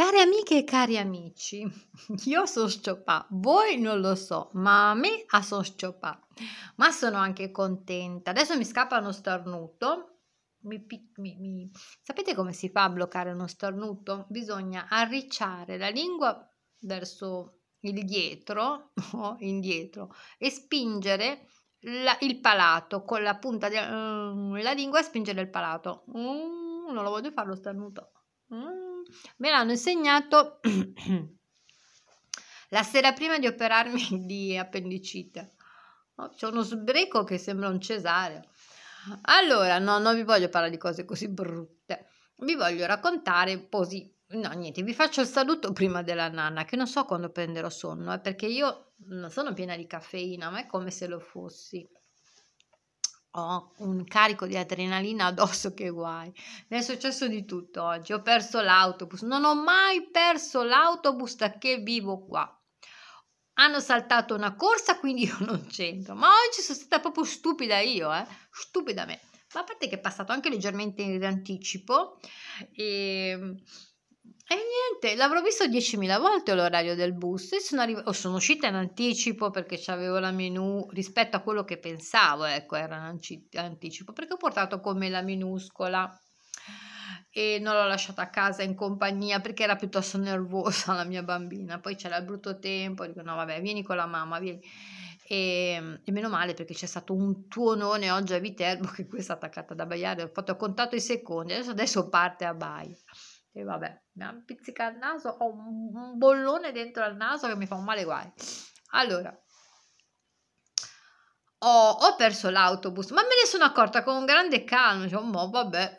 Care amiche e cari amici, io sono scioppà, voi non lo so, ma a me a so scioppà, ma sono anche contenta. Adesso mi scappa uno starnuto. Mi, mi, mi... Sapete come si fa a bloccare uno starnuto? Bisogna arricciare la lingua verso il dietro o indietro e spingere la, il palato con la punta della mm, uh, lingua e spingere il palato. Uh, non lo voglio fare lo starnuto. Uh. Mm me l'hanno insegnato la sera prima di operarmi di appendicite. Oh, c'è uno sbreco che sembra un cesareo. Allora, no, non vi voglio parlare di cose così brutte, vi voglio raccontare così. No, niente, vi faccio il saluto prima della nanna, che non so quando prenderò sonno, eh, perché io non sono piena di caffeina, ma è come se lo fossi ho un carico di adrenalina addosso che guai. Mi è successo di tutto oggi. Ho perso l'autobus. Non ho mai perso l'autobus da che vivo qua. Hanno saltato una corsa, quindi io non c'entro. Ma oggi sono stata proprio stupida io, eh? Stupida me. Ma a parte che è passato anche leggermente in anticipo. E ehm, e niente, l'avrò visto 10.000 volte l'orario del bus e sono, arri- oh, sono uscita in anticipo perché avevo la menu rispetto a quello che pensavo, ecco, era in anci- anticipo perché ho portato con me la minuscola e non l'ho lasciata a casa in compagnia perché era piuttosto nervosa la mia bambina. Poi c'era il brutto tempo, dico no vabbè, vieni con la mamma, vieni. E, ehm, e, meno male perché c'è stato un tuonone oggi a Viterbo che qui è stata attaccata da Baiare, ho fatto contatto i secondi, adesso, adesso parte a Baia. E vabbè, mi ha pizzicato il naso, ho un bollone dentro al naso che mi fa un male guai. Allora, ho, ho perso l'autobus, ma me ne sono accorta con grande calma, diciamo, vabbè,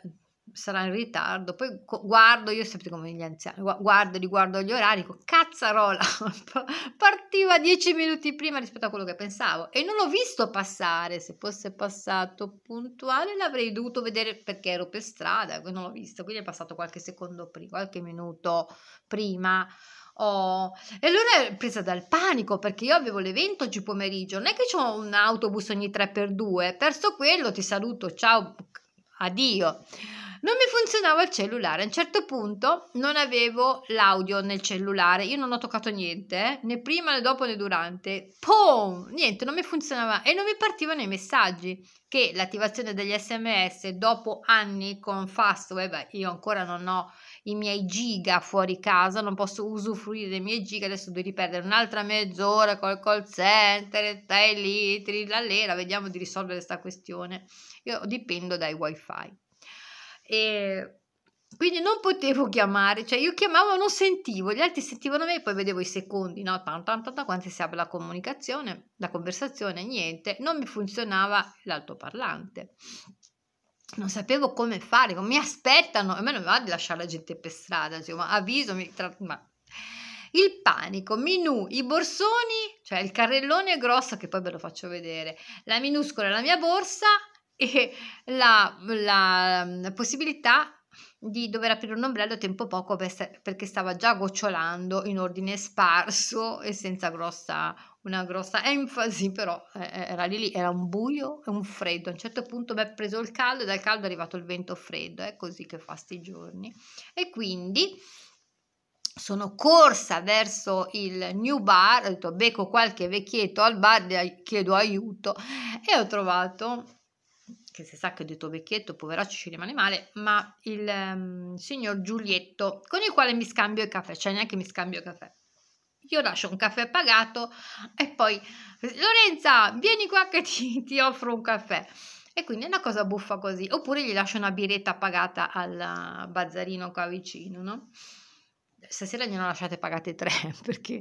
sarà in ritardo, poi guardo, io sempre come gli anziani, guardo, riguardo gli orari, dico, cazzarola, partiva dieci minuti prima rispetto a quello che pensavo e non l'ho visto passare, se fosse passato puntuale l'avrei dovuto vedere perché ero per strada, non l'ho visto, quindi è passato qualche secondo prima, qualche minuto prima. Oh, e allora è presa dal panico perché io avevo l'evento oggi pomeriggio, non è che c'ho un autobus ogni 3x2, perso quello, ti saluto, ciao, addio. Non mi funzionava il cellulare. A un certo punto non avevo l'audio nel cellulare. Io non ho toccato niente, eh, né prima né dopo né durante. Pum! Niente, non mi funzionava e non mi partivano i messaggi. Che l'attivazione degli sms dopo anni con Fastweb, io ancora non ho i miei giga fuori casa, non posso usufruire dei miei giga, adesso devo riperdere un'altra mezz'ora col call center, litri, la lera, vediamo di risolvere questa questione. Io dipendo dai wifi. E quindi non potevo chiamare, cioè io chiamavo e non sentivo, gli altri sentivano me e poi vedevo i secondi, no? Tan, tan, tan, tan quanti si apre la comunicazione, la conversazione, niente, non mi funzionava l'altoparlante. Non sapevo come fare, mi aspettano, a me non va di lasciare la gente per strada, cioè, avviso, avvisomi, tra, ma il panico, Minù, i borsoni, cioè il carrellone grosso che poi ve lo faccio vedere, la minuscola, la mia borsa, e la, la, possibilità di dover aprire un ombrello a tempo poco perché stava già gocciolando in ordine sparso e senza grossa, una grossa enfasi, però eh, eh, era lì lì, era un buio e un freddo. A un certo punto mi è preso il caldo e dal caldo è arrivato il vento freddo, è così che fa sti giorni. E quindi sono corsa verso il new bar, ho detto becco qualche vecchietto al bar, chiedo aiuto e ho trovato che si sa che di detto vecchietto poveraccio ci rimane male, ma il um, signor Giulietto, con il quale mi scambio il caffè, cioè neanche mi scambio il caffè. Io lascio un caffè pagato e poi Lorenza, vieni qua che ti, ti offro un caffè. E quindi è una cosa buffa così. Oppure gli lascio una biretta pagata al eh, bazzarino qua vicino, no? stasera gliene ho lasciate pagate tre perché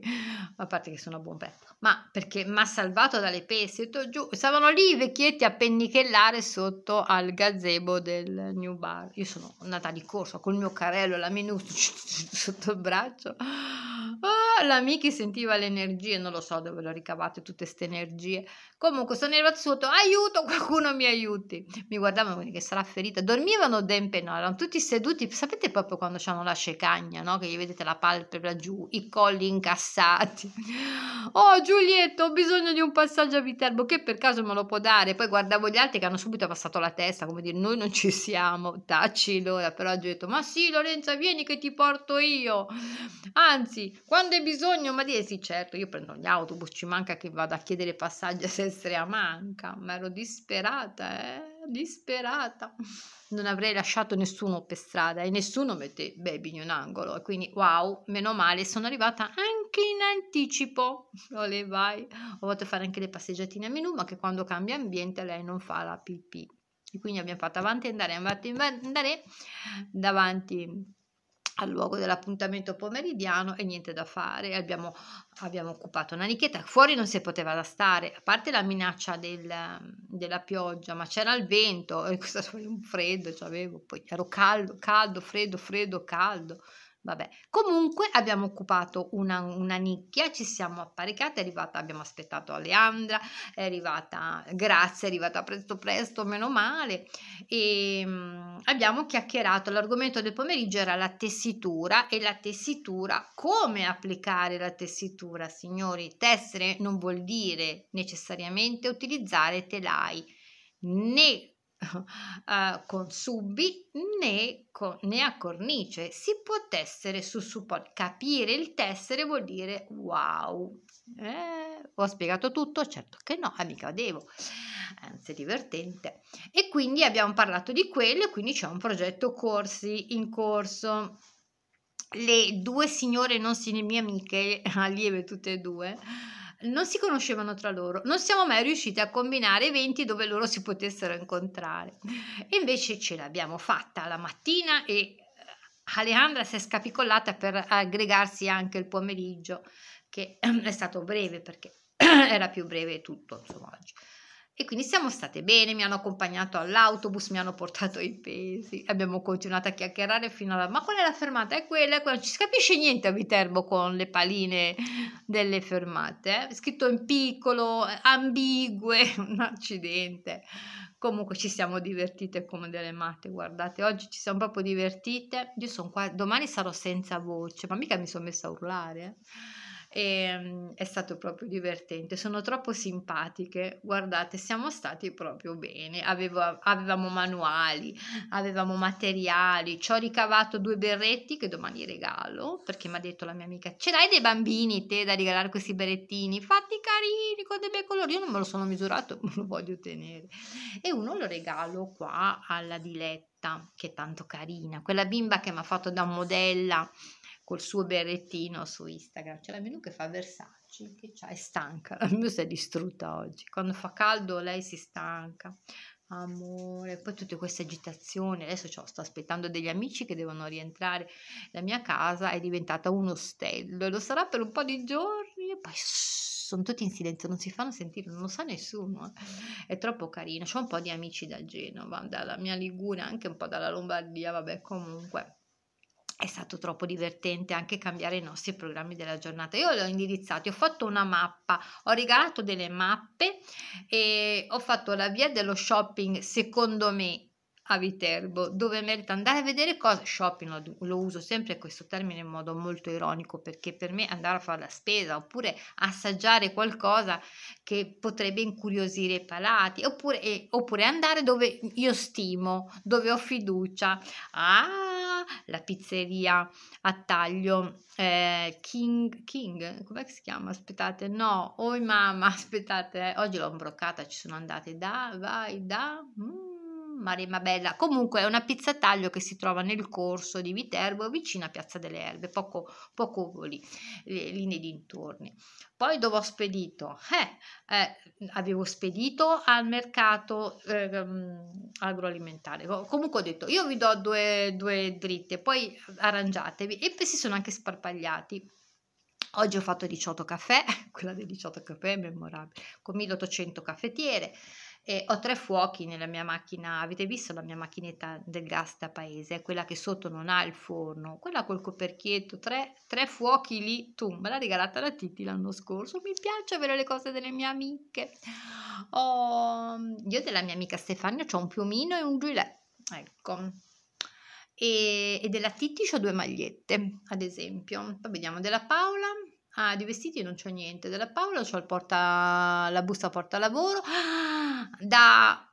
a parte che sono a buon prezzo ma perché mi ha salvato dalle peste giù stavano lì i vecchietti a pennichellare sotto al gazebo del new bar io sono andata di corsa col mio carello e la menù sotto il braccio la Miki sentiva le energie, non lo so dove l'ho ricavate tutte queste energie. Comunque sono arrivato sotto, aiuto, qualcuno mi aiuti. Mi guardavano che sarà ferita. Dormivano d'empe, no, erano tutti seduti. Sapete proprio quando hanno la cecagna, no? Che gli vedete la palpebra giù, i colli incassati. Oh Giulietto, ho bisogno di un passaggio a Viterbo, che per caso me lo può dare? Poi guardavo gli altri che hanno subito passato la testa, come dire, noi non ci siamo, tacci l'ora. Però ho detto, ma sì Lorenza, vieni che ti porto io. Anzi, quando è bisogno bisogno, ma di eh, sì, certo, io prendo gli autobus, ci manca che vada a chiedere passaggi a Sestrea Manca, ma ero disperata, eh, disperata. Non avrei lasciato nessuno per strada e nessuno mette baby in un angolo, e quindi wow, meno male, sono arrivata anche in anticipo. Ole vai, ho voluto fare anche le passeggiatine a menù, ma che quando cambia ambiente lei non fa la pipì. E quindi abbiamo fatto avanti e andare, avanti e andare davanti al luogo dell'appuntamento pomeridiano e niente da fare, abbiamo, abbiamo occupato una nicchietta, fuori non si poteva da stare, a parte la minaccia del, della pioggia, ma c'era il vento, e questo un freddo, cioè avevo, poi ero caldo, caldo, freddo, freddo, caldo, Vabbè, comunque abbiamo occupato una, una nicchia, ci siamo apparecate, è arrivata, abbiamo aspettato Aleandra, è arrivata, grazie, è arrivata presto presto, meno male, e ehm, abbiamo chiacchierato, l'argomento del pomeriggio era la tessitura e la tessitura, come applicare la tessitura, signori, tessere non vuol dire necessariamente utilizzare telai, né uh, con subbi né, con, né, a cornice, si può tessere su supporto. Capire il tessere vuol dire wow. Eh, ho spiegato tutto? Certo che no, è mica devo, anzi è divertente. E quindi abbiamo parlato di quello e quindi c'è un progetto corsi in corso le due signore non sono mie amiche, allieve tutte e due, non si conoscevano tra loro, non siamo mai riusciti a combinare eventi dove loro si potessero incontrare. E invece ce l'abbiamo fatta la mattina e eh, Alejandra si è scapicollata per aggregarsi anche il pomeriggio, che è stato breve perché era più breve tutto, insomma, oggi. E quindi siamo state bene, mi hanno accompagnato all'autobus, mi hanno portato i pesi, abbiamo continuato a chiacchierare fino alla... Ma qual è la fermata? È quella, è quella. Non ci si capisce niente a Viterbo con le paline delle fermate. Eh? Scritto in piccolo, ambigue, un accidente. Comunque ci siamo divertite come delle matte, guardate, oggi ci siamo proprio divertite. Io sono qua, domani sarò senza voce, ma mica mi sono messa a urlare. Eh? e ehm, è stato proprio divertente. Sono troppo simpatiche, guardate, siamo stati proprio bene. Avevo, avevamo manuali, avevamo materiali, ci ho ricavato due berretti che domani regalo perché mi ha detto la mia amica, ce l'hai dei bambini te da regalare questi berrettini? Fatti carini, con dei bei colori, io non me lo sono misurato, ma lo voglio tenere. E uno lo regalo qua alla diletta, che è tanto carina, quella bimba che mi ha fatto da modella col suo berrettino su Instagram. C'è la Menù che fa Versace, che c'ha, è stanca, la Menù si è distrutta oggi. Quando fa caldo lei si stanca, amore, poi tutte queste agitazioni, adesso ciò, sto aspettando degli amici che devono rientrare, la mia casa è diventata un ostello, lo sarà per un po' di giorni e poi sono tutti in silenzio, non si fanno sentire, non lo sa nessuno, eh. è troppo carino, ho un po' di amici da Genova, dalla mia Liguria, anche un po' dalla Lombardia, vabbè comunque è stato troppo divertente anche cambiare i nostri programmi della giornata. Io le ho indirizzati, ho fatto una mappa, ho regalato delle mappe e ho fatto la via dello shopping, secondo me, a Viterbo, dove merita andare a vedere cosa shopping, lo, lo, uso sempre questo termine in modo molto ironico perché per me andare a fare la spesa oppure assaggiare qualcosa che potrebbe incuriosire i palati, oppure, eh, oppure andare dove io stimo, dove ho fiducia. Ah, la pizzeria a taglio eh, King, King, com'è si chiama? Aspettate, no, oi mamma, aspettate, eh, oggi l'ho imbroccata, ci sono andate da, vai, da... Mm Maria Mabella. Comunque è una pizza taglio che si trova nel corso di Viterbo, vicino a Piazza delle Erbe, poco, poco lì, lì nei dintorni. Poi dove ho spedito? Eh, eh, avevo spedito al mercato eh, agroalimentare. Comunque ho detto, io vi do due, due dritte, poi arrangiatevi. E poi si sono anche sparpagliati. Oggi ho fatto 18 caffè, quella dei 18 caffè è memorabile, con 1800 caffettiere e ho tre fuochi nella mia macchina, avete visto la mia macchinetta del gas da paese, quella che sotto non ha il forno, quella col coperchietto, tre, tre fuochi lì, tu me l'ha regalata la Titi l'anno scorso, mi piace avere le cose delle mie amiche. Oh, io della mia amica Stefania ho un piumino e un gilet, ecco. E, e della Titi ho due magliette, ad esempio. Poi vediamo della Paola, Ah, di vestiti non c'ho niente. Della Paola c'ho il porta... la busta porta lavoro. da...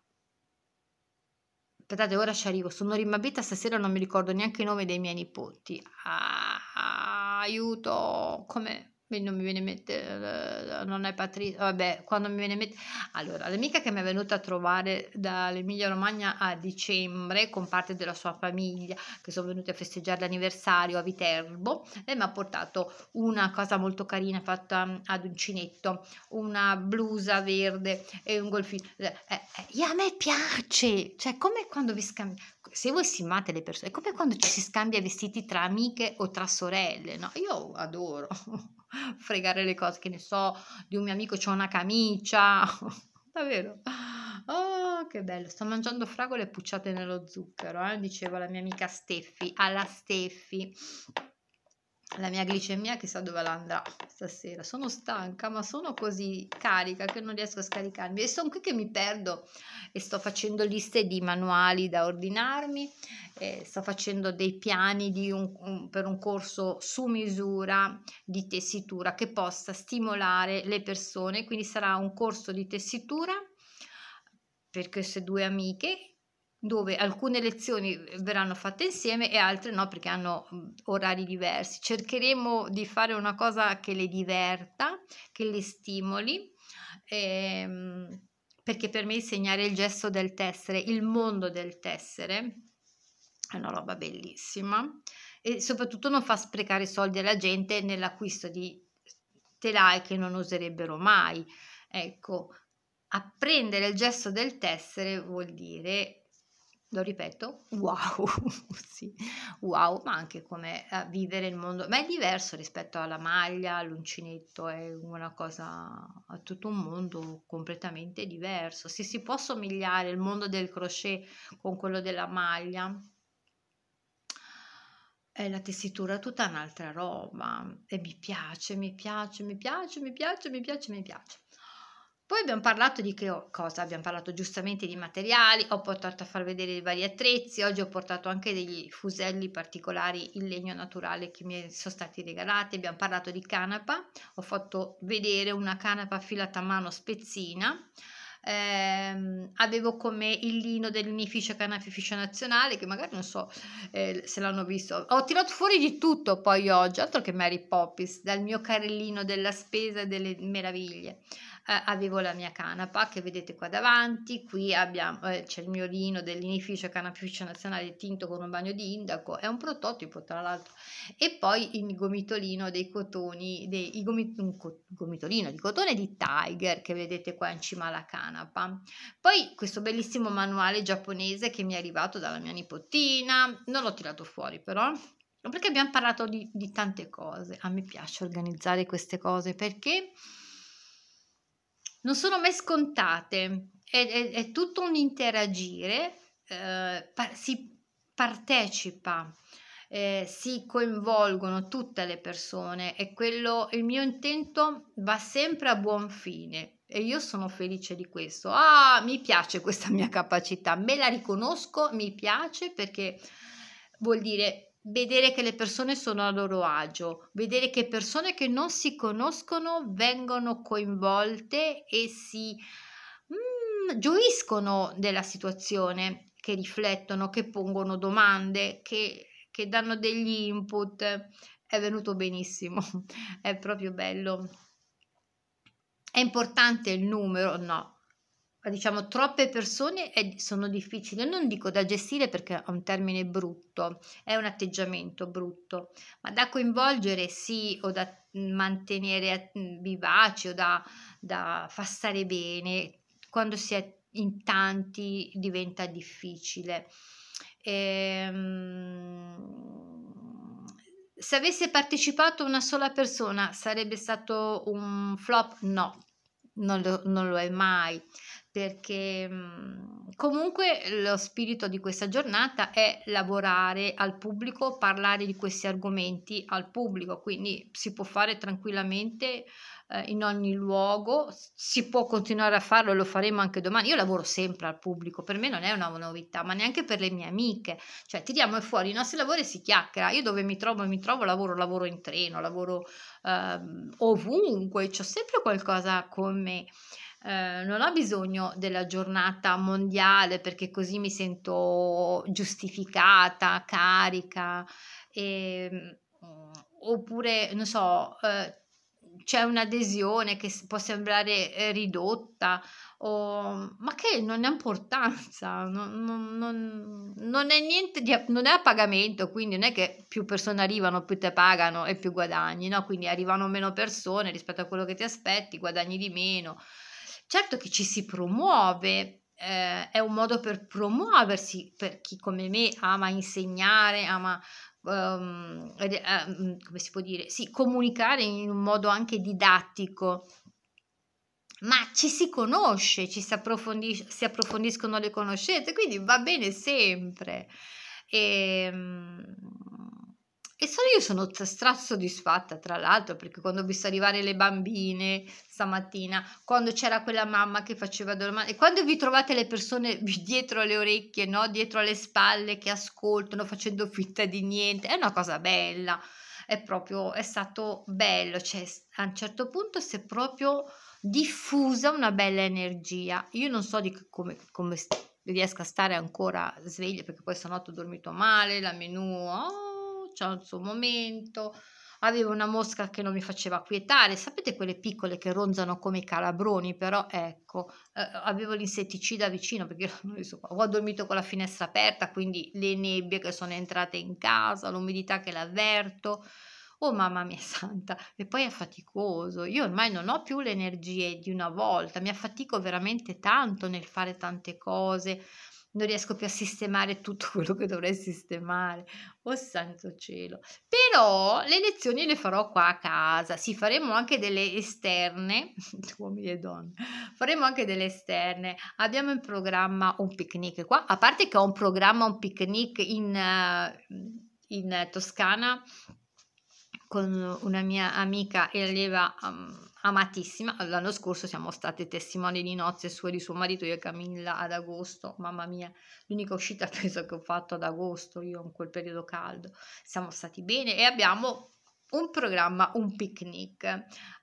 Aspettate, ora ci arrivo. Sono rimabita stasera, non mi ricordo neanche i nomi dei miei nipoti. Ah, aiuto! Come non mi viene in mente, eh, non è Patrizia, vabbè, quando mi viene in mente... Allora, l'amica che mi è venuta a trovare dall'Emilia Romagna a dicembre con parte della sua famiglia, che sono venuti a festeggiare l'anniversario a Viterbo, e mi ha portato una cosa molto carina fatta mm, ad uncinetto, una blusa verde e un golfino. Eh, eh, a me piace, cioè come quando vi scambiate se voi stimate le persone, è come quando ci si scambia vestiti tra amiche o tra sorelle, no? Io adoro. fregare le cose, che ne so, di un mio amico c'ho una camicia, davvero. Oh, che bello, sto mangiando fragole pucciate nello zucchero, eh? diceva la mia amica Steffi, alla Steffi la mia glicemia chissà dove la andrà stasera. Sono stanca, ma sono così carica che non riesco a scaricarmi. E sono qui che mi perdo e sto facendo liste di manuali da ordinarmi, sto facendo dei piani un, un, per un corso su misura di tessitura che possa stimolare le persone. Quindi sarà un corso di tessitura per queste due amiche dove alcune lezioni eh, verranno fatte insieme e altre no perché hanno mm, orari diversi. Cercheremo di fare una cosa che le diverta, che le stimoli, ehm, perché per me insegnare il gesto del tessere, il mondo del tessere, è una roba bellissima e soprattutto non fa sprecare soldi alla gente nell'acquisto di telai che non userebbero mai. Ecco, apprendere il gesto del tessere vuol dire lo ripeto, wow, sì, wow, ma anche come eh, vivere il mondo, ma è diverso rispetto alla maglia, all'uncinetto, è una cosa, è tutto un mondo completamente diverso. Se si può somigliare il mondo del crochet con quello della maglia, è eh, la tessitura tutta un'altra roba e mi piace, mi piace, mi piace, mi piace, mi piace. Mi piace. Poi abbiamo parlato di che cosa? Abbiamo parlato giustamente di materiali, ho portato a far vedere i vari attrezzi, oggi ho portato anche degli fuselli particolari in legno naturale che mi sono stati regalati, abbiamo parlato di canapa, ho fatto vedere una canapa filata a mano spezzina, eh, avevo come il lino dell'unificio canapificio nazionale che magari non so eh, se l'hanno visto ho tirato fuori di tutto poi oggi altro che Mary Poppins dal mio carellino della spesa e delle meraviglie eh, avevo la mia canapa che vedete qua davanti, qui abbiamo, eh, c'è il miolino dell'inificio canapificio nazionale tinto con un bagno di indaco, è un prototipo tra l'altro, e poi il gomitolino dei cotoni, dei, gomit, un co, gomitolino di cotone di Tiger che vedete qua in cima alla canapa. Poi questo bellissimo manuale giapponese che mi è arrivato dalla mia nipotina, non l'ho tirato fuori però, perché abbiamo parlato di, di, tante cose. A me piace organizzare queste cose perché non sono mai scontate, è, è, è tutto un interagire, eh, par- si partecipa, eh, si coinvolgono tutte le persone e quello, il mio intento va sempre a buon fine e io sono felice di questo. Ah, mi piace questa mia capacità, me la riconosco, mi piace perché vuol dire vedere che le persone sono a loro agio, vedere che persone che non si conoscono vengono coinvolte e si mm, gioiscono della situazione, che riflettono, che pongono domande, che, che danno degli input. È venuto benissimo, è proprio bello. È importante il numero? No, diciamo troppe persone e sono difficili, non dico da gestire perché è un termine brutto, è un atteggiamento brutto, ma da coinvolgere sì o da mm, mantenere mm, vivaci o da, da far stare bene, quando si è in tanti diventa difficile. Ehm se avesse partecipato una sola persona sarebbe stato un flop? No, non lo, non lo, è mai perché mhmm, comunque lo spirito di questa giornata è lavorare al pubblico, parlare di questi argomenti al pubblico, quindi si può fare tranquillamente eh, in ogni luogo, si può continuare a farlo, e lo faremo anche domani. Io lavoro sempre al pubblico, per me non è una novità, ma neanche per le mie amiche, cioè tiriamo fuori i nostri lavori e si chiacchiera, io dove mi trovo mi trovo, lavoro, lavoro in treno, lavoro eh, ovunque, ho sempre qualcosa con me. Eh, non ho bisogno della giornata mondiale perché così mi sento giustificata, carica, e, ehm, oppure, non so, eh, c'è un'adesione che può sembrare eh, ridotta, o, ma che non ha importanza, non, non, non, non, è niente di, non è a pagamento, quindi non è che più persone arrivano, più te pagano e più guadagni, no? quindi arrivano meno persone rispetto a quello che ti aspetti, guadagni di meno. Certo che ci si promuove, eh, è un modo per promuoversi per chi come me ama insegnare, ama um, come si può dire, sì, comunicare in un modo anche didattico. Ma ci si conosce, ci si, approfondis si approfondiscono le conoscenze, quindi va bene sempre. E, ehm, e solo io sono stra soddisfatta, tra l'altro, perché quando ho visto arrivare le bambine stamattina, quando c'era quella mamma che faceva domande, quando vi trovate le persone dietro le orecchie, no? dietro le spalle, che ascoltano facendo fitta di niente, è una cosa bella, è proprio, è stato bello, cioè a un certo punto si è proprio diffusa una bella energia. Io non so di come, come riesco a stare ancora sveglia, perché poi stanotte ho dormito male, la menù... Oh, c'ha il suo momento, avevo una mosca che non mi faceva quietare, sapete quelle piccole che ronzano come i calabroni, però ecco, eh, avevo l'insetticida vicino perché ho dormito con la finestra aperta, quindi le nebbie che sono entrate in casa, l'umidità che l'avverto, oh mamma mia santa, e poi è faticoso, io ormai non ho più le energie di una volta, mi affatico veramente tanto nel fare tante cose, non riesco più a sistemare tutto quello che dovrei sistemare. Oh santo cielo. Però le lezioni le farò qua a casa, sì, faremo anche delle esterne, uomini e donne, faremo anche delle esterne. Abbiamo in programma un picnic qua, a parte che ho un programma, un picnic in, eh, in Toscana con una mia amica e allieva um, amatissima. L'anno scorso siamo state testimoni di nozze sue di suo marito, io e Camilla ad agosto. Mamma mia, l'unica uscita penso che ho fatto ad agosto, io in quel periodo caldo. Siamo stati bene e abbiamo un programma, un picnic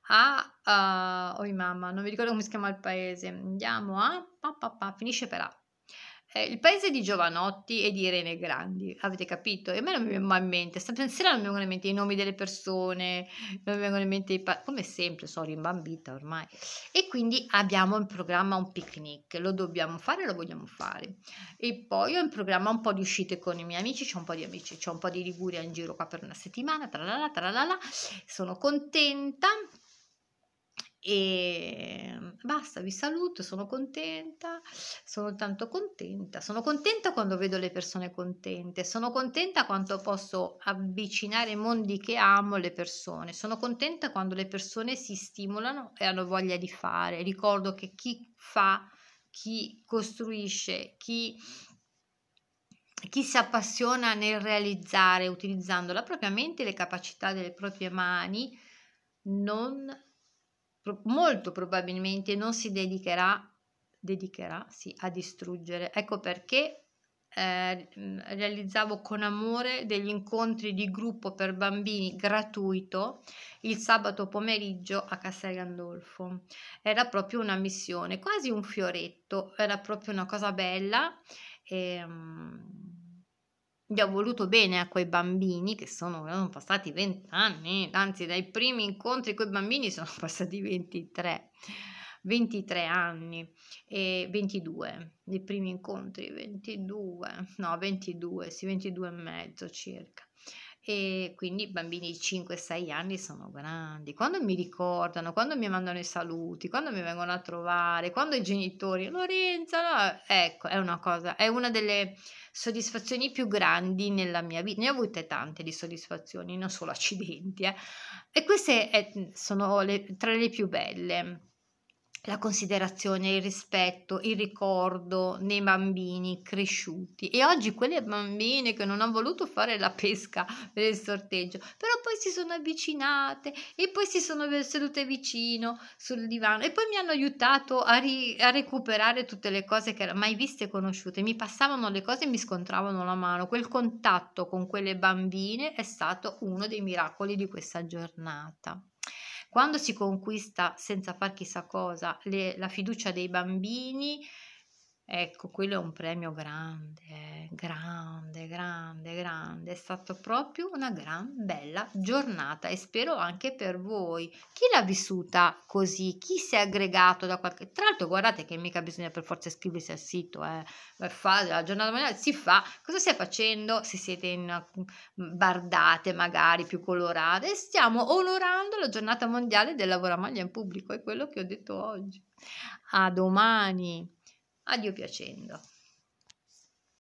a uh, oh mamma, non mi ricordo come si chiama il paese. Andiamo a pa, pa, pa, finisce per A eh, il paese di Giovanotti e di Irene Grandi, avete capito? E a me non mi viene mai in mente, stasera non mi vengono in mente i nomi delle persone, non mi vengono in mente i pa- come sempre, sono rimbambita ormai. E quindi abbiamo in programma un picnic, lo dobbiamo fare, lo vogliamo fare. E poi ho in programma un po' di uscite con i miei amici, c'è un po' di amici, c'è un po' di Liguria in giro qua per una settimana, tralala, tralala, sono contenta, e ehm, basta, vi saluto, sono contenta, sono tanto contenta, sono contenta quando vedo le persone contente, sono contenta quando posso avvicinare i mondi che amo le persone, sono contenta quando le persone si stimolano e hanno voglia di fare, ricordo che chi fa, chi costruisce, chi chi si appassiona nel realizzare utilizzando la propria mente e le capacità delle proprie mani non molto probabilmente non si dedicherà, dedicherà sì, a distruggere. Ecco perché eh, mm, realizzavo con amore degli incontri di gruppo per bambini gratuito il sabato pomeriggio a Castel Gandolfo. Era proprio una missione, quasi un fioretto, era proprio una cosa bella. E, um, gli ho voluto bene a eh, quei bambini che sono, sono passati 20 anni, anzi dai primi incontri con i bambini sono passati 23, 23 anni e 22, dei primi incontri 22, no 22, sì 22 e mezzo circa e quindi i bambini di 5-6 anni sono grandi. Quando mi ricordano, quando mi mandano i saluti, quando mi vengono a trovare, quando i genitori Lorenzo, no? ecco, è una cosa, è una delle soddisfazioni più grandi nella mia vita. Ne ho avute tante di soddisfazioni, non solo accidenti, eh. e queste è, eh, sono le, tra le più belle la considerazione, il rispetto, il ricordo nei bambini cresciuti e oggi quelle bambine che non hanno voluto fare la pesca per il sorteggio, però poi si sono avvicinate e poi si sono sedute vicino sul divano e poi mi hanno aiutato a, ri- a recuperare tutte le cose che erano mai viste e conosciute, mi passavano le cose e mi scontravano la mano, quel contatto con quelle bambine è stato uno dei miracoli di questa giornata. Quando si conquista senza far chissà cosa le, la fiducia dei bambini, Ecco, quello è un premio grande, eh, grande, grande, grande. È stata proprio una gran bella giornata e spero anche per voi. Chi l'ha vissuta così? Chi si è aggregato da qualche... Tra l'altro guardate che mica bisogna per forza iscriversi al sito, eh. Fa, la giornata mondiale si fa. Cosa stai facendo se siete in mm, bardate magari più colorate? stiamo onorando la giornata mondiale del lavoro a maglia in pubblico, è quello che ho detto oggi. A domani! addio piacendo.